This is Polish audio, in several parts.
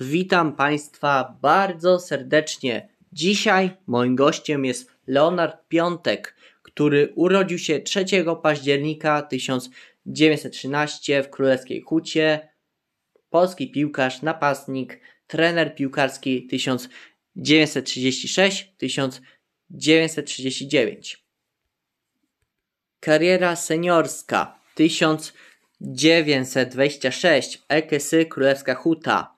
Witam Państwa bardzo serdecznie. Dzisiaj moim gościem jest Leonard Piątek, który urodził się 3 października 1913 w Królewskiej Hucie. Polski piłkarz, napastnik, trener piłkarski 1936-1939. Kariera seniorska 1926 Ekesy Królewska Huta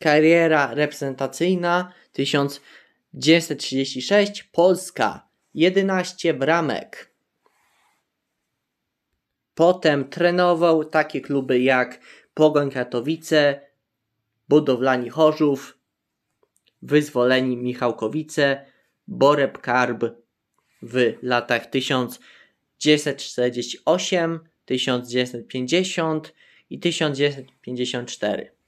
Kariera reprezentacyjna 1936 Polska 11 bramek. Potem trenował takie kluby jak Pogoń Katowice, Budowlani Chorzów, Wyzwoleni Michałkowice, Boreb Karb w latach 1948, 1950 i 1954.